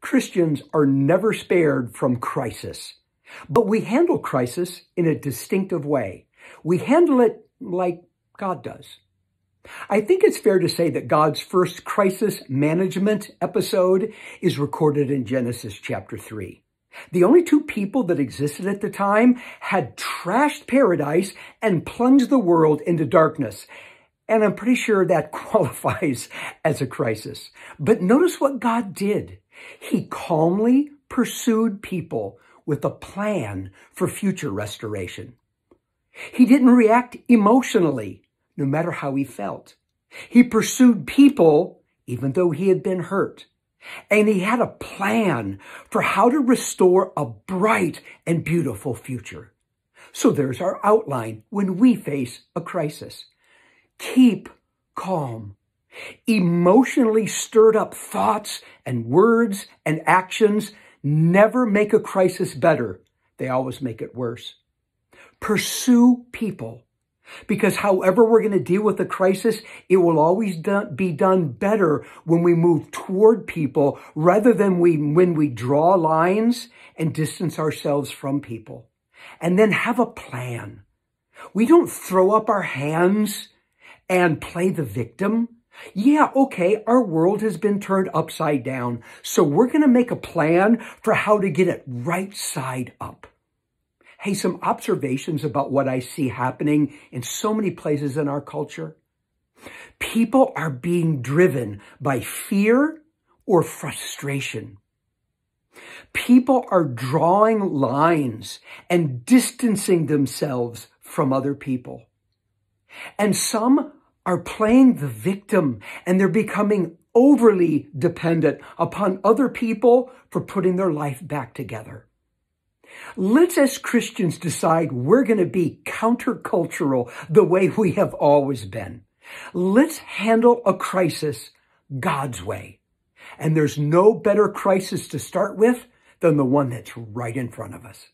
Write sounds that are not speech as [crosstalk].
Christians are never spared from crisis, but we handle crisis in a distinctive way. We handle it like God does. I think it's fair to say that God's first crisis management episode is recorded in Genesis chapter 3. The only two people that existed at the time had trashed paradise and plunged the world into darkness. And I'm pretty sure that [laughs] qualifies as a crisis. But notice what God did. He calmly pursued people with a plan for future restoration. He didn't react emotionally, no matter how he felt. He pursued people, even though he had been hurt. And he had a plan for how to restore a bright and beautiful future. So there's our outline when we face a crisis. Keep calm. Emotionally stirred up thoughts and words and actions never make a crisis better. They always make it worse. Pursue people because however we're going to deal with a crisis, it will always be done better when we move toward people rather than we, when we draw lines and distance ourselves from people. And then have a plan. We don't throw up our hands and play the victim. Yeah, okay, our world has been turned upside down, so we're going to make a plan for how to get it right side up. Hey, some observations about what I see happening in so many places in our culture. People are being driven by fear or frustration. People are drawing lines and distancing themselves from other people. And some are playing the victim and they're becoming overly dependent upon other people for putting their life back together. Let's, as Christians, decide we're going to be countercultural the way we have always been. Let's handle a crisis God's way. And there's no better crisis to start with than the one that's right in front of us.